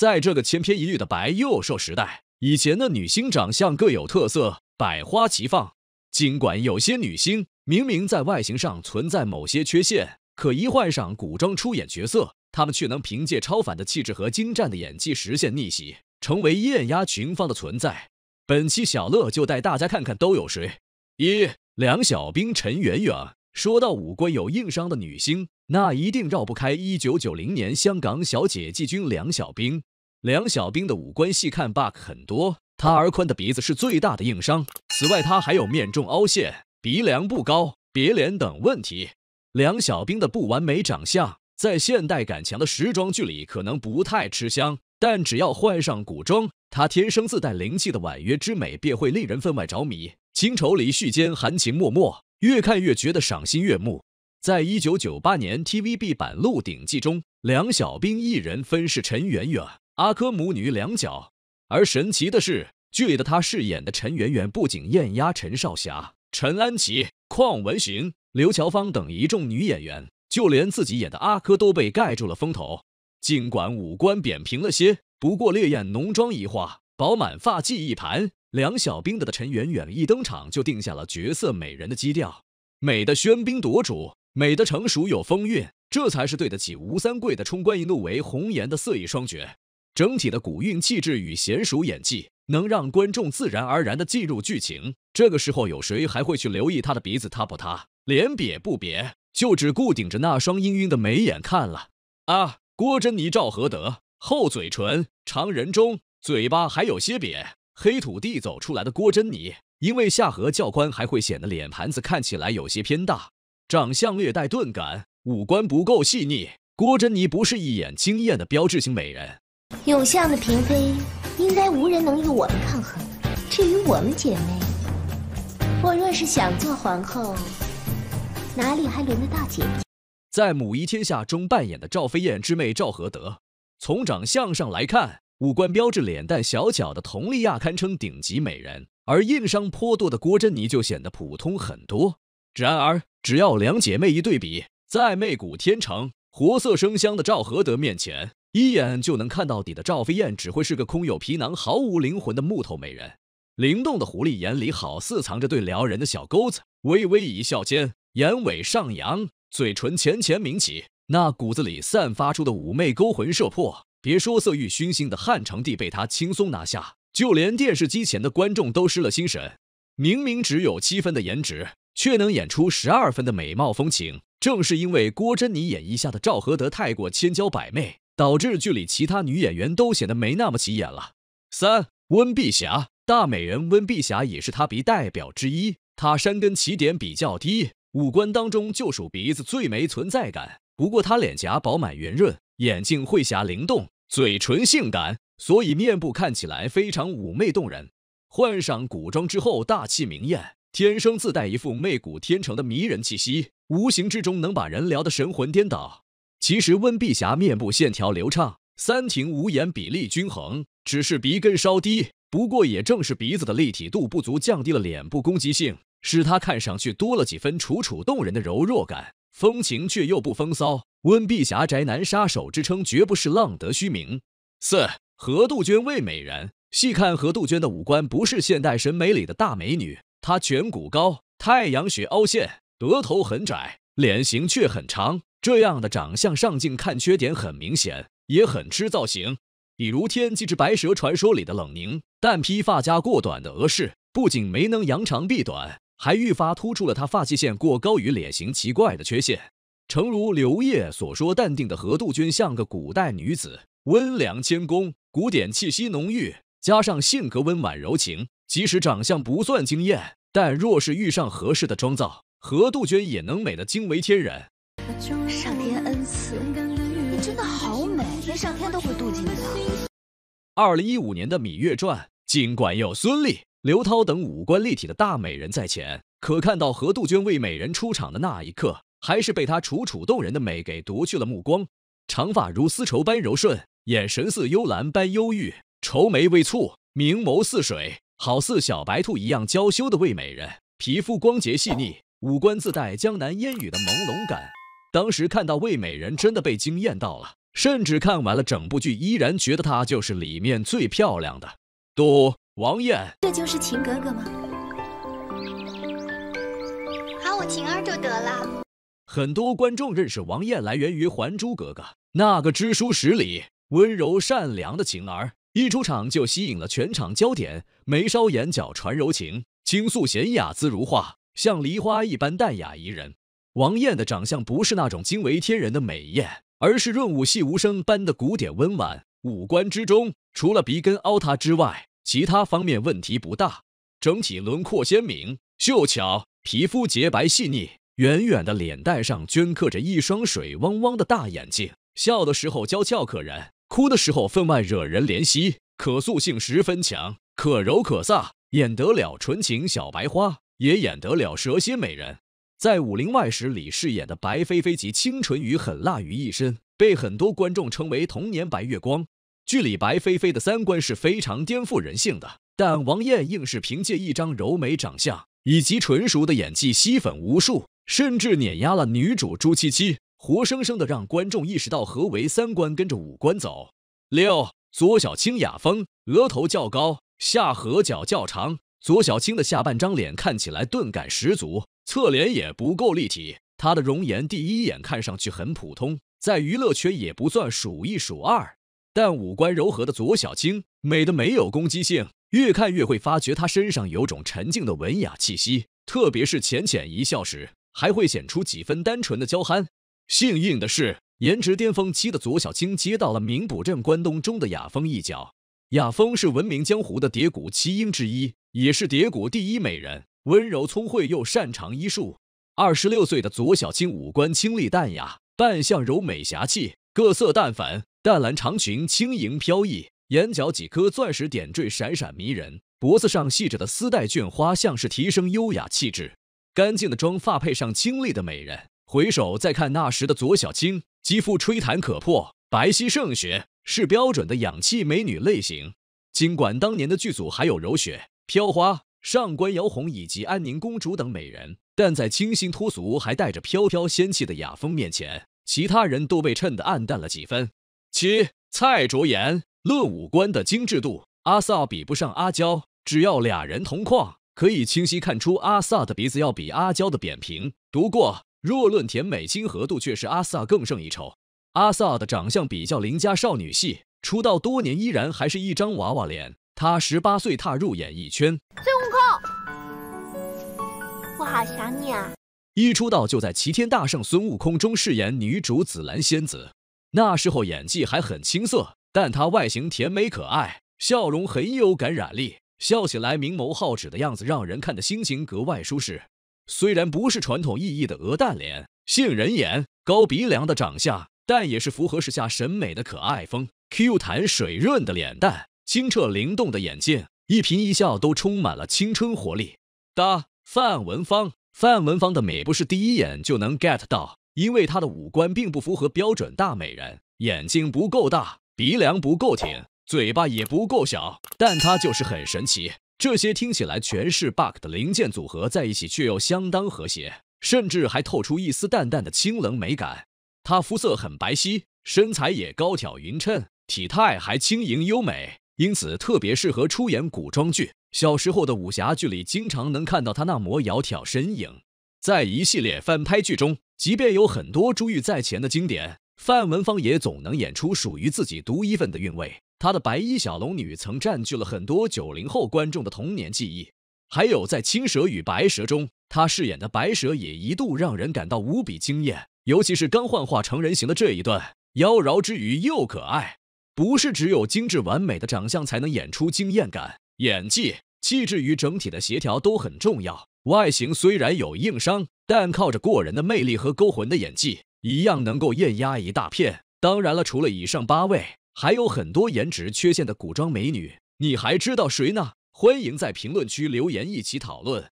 在这个千篇一律的白幼瘦时代，以前的女星长相各有特色，百花齐放。尽管有些女星明明在外形上存在某些缺陷，可一换上古装出演角色，她们却能凭借超凡的气质和精湛的演技实现逆袭，成为艳压群芳的存在。本期小乐就带大家看看都有谁。一，梁小冰、陈圆圆。说到五官有硬伤的女星，那一定绕不开1990年香港小姐季军梁小冰。梁小冰的五官细看 bug 很多，她而宽的鼻子是最大的硬伤。此外，她还有面中凹陷、鼻梁不高、别脸等问题。梁小冰的不完美长相在现代感强的时装剧里可能不太吃香，但只要换上古装，她天生自带灵气的婉约之美便会令人分外着迷。清愁离絮间，含情脉脉，越看越觉得赏心悦目。在一九九八年 TVB 版《鹿鼎记》中，梁小冰一人分饰陈圆圆。阿珂母女两角，而神奇的是，剧里的她饰演的陈圆圆不仅艳压陈少霞、陈安琪、邝文雄、刘乔芳等一众女演员，就连自己演的阿珂都被盖住了风头。尽管五官扁平了些，不过烈焰浓妆一画，饱满发髻一盘，两小兵的的陈圆圆一登场就定下了绝色美人的基调，美的喧宾夺主，美的成熟有风韵，这才是对得起吴三桂的冲冠一怒为红颜的色艺双绝。整体的古韵气质与娴熟演技，能让观众自然而然地进入剧情。这个时候，有谁还会去留意她的鼻子塌不塌，脸瘪不瘪？就只顾顶着那双氤氲的眉眼看了。啊，郭珍妮、赵合德，厚嘴唇，长人中，嘴巴还有些瘪。黑土地走出来的郭珍妮，因为下颌较宽，还会显得脸盘子看起来有些偏大，长相略带钝感，五官不够细腻。郭珍妮不是一眼惊艳的标志性美人。永相的嫔妃应该无人能与我们抗衡。至于我们姐妹，我若是想做皇后，哪里还轮得到姐？在《母仪天下》中扮演的赵飞燕之妹赵合德，从长相上来看，五官标致、脸蛋小巧的佟丽娅堪称顶级美人，而硬伤颇多的郭珍妮就显得普通很多。然而，只要两姐妹一对比，在媚骨天成、活色生香的赵合德面前。一眼就能看到底的赵飞燕，只会是个空有皮囊、毫无灵魂的木头美人。灵动的狐狸眼里，好似藏着对撩人的小钩子。微微一笑间，眼尾上扬，嘴唇浅浅抿起，那骨子里散发出的妩媚勾魂摄魄。别说色欲熏心的汉成帝被她轻松拿下，就连电视机前的观众都失了心神。明明只有七分的颜值，却能演出十二分的美貌风情。正是因为郭珍妮演绎下的赵合德太过千娇百媚。导致剧里其他女演员都显得没那么起眼了。三温碧霞大美人温碧霞也是她鼻代表之一，她山根起点比较低，五官当中就属鼻子最没存在感。不过她脸颊饱满圆润，眼睛会霞灵动，嘴唇性感，所以面部看起来非常妩媚动人。换上古装之后大气明艳，天生自带一副媚骨天成的迷人气息，无形之中能把人聊得神魂颠倒。其实温碧霞面部线条流畅，三庭五眼比例均衡，只是鼻根稍低。不过也正是鼻子的立体度不足，降低了脸部攻击性，使她看上去多了几分楚楚动人的柔弱感，风情却又不风骚。温碧霞“宅男杀手”之称绝不是浪得虚名。四何杜鹃为美人，细看何杜鹃的五官不是现代审美里的大美女，她颧骨高，太阳穴凹陷，额头很窄，脸型却很长。这样的长相上镜看缺点很明显，也很吃造型。比如天机之白蛇传说里的冷凝，但披发夹过短的额饰，不仅没能扬长避短，还愈发突出了他发际线过高于脸型奇怪的缺陷。诚如刘烨所说，淡定的何杜鹃像个古代女子，温良谦恭，古典气息浓郁，加上性格温婉柔情，即使长相不算惊艳，但若是遇上合适的妆造，何杜鹃也能美得惊为天人。上天恩赐，你真的好美，连上天都会妒忌你的。二零一五年的《芈月传》，尽管有孙俪、刘涛等五官立体的大美人在前，可看到何杜鹃为美人出场的那一刻，还是被她楚楚动人的美给夺去了目光。长发如丝绸般柔顺，眼神似幽兰般忧郁，愁眉微蹙，明眸似水，好似小白兔一样娇羞的魏美人，皮肤光洁细腻，五官自带江南烟雨的朦胧感。当时看到魏美人，真的被惊艳到了，甚至看完了整部剧，依然觉得她就是里面最漂亮的。嘟，王艳，这就是晴格格吗？喊我晴儿就得了。很多观众认识王艳来源于《还珠格格》，那个知书识礼、温柔善良的晴儿，一出场就吸引了全场焦点，眉梢眼角传柔情，倾诉娴雅姿如画，像梨花一般淡雅怡人。王艳的长相不是那种惊为天人的美艳，而是润物细无声般的古典温婉。五官之中，除了鼻根凹塌之外，其他方面问题不大。整体轮廓鲜明、秀巧，皮肤洁白细腻。圆圆的脸蛋上镌刻着一双水汪汪的大眼睛，笑的时候娇俏可人，哭的时候分外惹人怜惜。可塑性十分强，可柔可飒，演得了纯情小白花，也演得了蛇蝎美人。在《武林外史》里饰演的白飞飞，集清纯与狠辣于一身，被很多观众称为童年白月光。剧里白飞飞的三观是非常颠覆人性的，但王艳硬是凭借一张柔美长相以及纯熟的演技吸粉无数，甚至碾压了女主朱七七，活生生的让观众意识到何为三观跟着五官走。六左小青雅风，额头较高，下颌角较长，左小青的下半张脸看起来钝感十足。侧脸也不够立体，她的容颜第一眼看上去很普通，在娱乐圈也不算数一数二。但五官柔和的左小青，美的没有攻击性，越看越会发觉她身上有种沉静的文雅气息，特别是浅浅一笑时，还会显出几分单纯的娇憨。幸运的是，颜值巅峰期的左小青接到了名捕镇关东中的雅风一角。雅风是闻名江湖的蝶谷七英之一，也是蝶谷第一美人。温柔聪慧又擅长医术，二十六岁的左小青五官清丽淡雅，扮相柔美侠气。各色淡粉淡蓝长裙轻盈飘逸，眼角几颗钻石点缀，闪闪迷人。脖子上系着的丝带卷花，像是提升优雅气质。干净的妆发配上清丽的美人，回首再看那时的左小青，肌肤吹弹可破，白皙胜雪，是标准的氧气美女类型。尽管当年的剧组还有柔雪飘花。上官瑶红以及安宁公主等美人，但在清新脱俗还带着飘飘仙气的雅风面前，其他人都被衬得暗淡了几分。七蔡卓妍，论五官的精致度，阿 sa 比不上阿娇。只要俩人同框，可以清晰看出阿 sa 的鼻子要比阿娇的扁平。不过，若论甜美亲和度，却是阿 sa 更胜一筹。阿 sa 的长相比较邻家少女系，出道多年依然还是一张娃娃脸。她十八岁踏入演艺圈。好想你啊！一出道就在《齐天大圣孙悟空》中饰演女主紫兰仙子，那时候演技还很青涩，但她外形甜美可爱，笑容很有感染力，笑起来明眸皓齿的样子让人看的心情格外舒适。虽然不是传统意义的鹅蛋脸、杏仁眼、高鼻梁的长相，但也是符合时下审美的可爱风。Q 弹水润的脸蛋，清澈灵动的眼睛，一颦一笑都充满了青春活力。哒。范文芳，范文芳的美不是第一眼就能 get 到，因为她的五官并不符合标准大美人，眼睛不够大，鼻梁不够挺，嘴巴也不够小，但她就是很神奇。这些听起来全是 bug 的零件组合在一起，却又相当和谐，甚至还透出一丝淡淡的清冷美感。她肤色很白皙，身材也高挑匀称，体态还轻盈优美。因此，特别适合出演古装剧。小时候的武侠剧里，经常能看到她那抹窈窕身影。在一系列翻拍剧中，即便有很多珠玉在前的经典，范文芳也总能演出属于自己独一份的韵味。她的白衣小龙女曾占据了很多九零后观众的童年记忆。还有在《青蛇与白蛇》中，她饰演的白蛇也一度让人感到无比惊艳，尤其是刚幻化成人形的这一段，妖娆之余又可爱。不是只有精致完美的长相才能演出惊艳感，演技、气质与整体的协调都很重要。外形虽然有硬伤，但靠着过人的魅力和勾魂的演技，一样能够艳压一大片。当然了，除了以上八位，还有很多颜值缺陷的古装美女，你还知道谁呢？欢迎在评论区留言，一起讨论。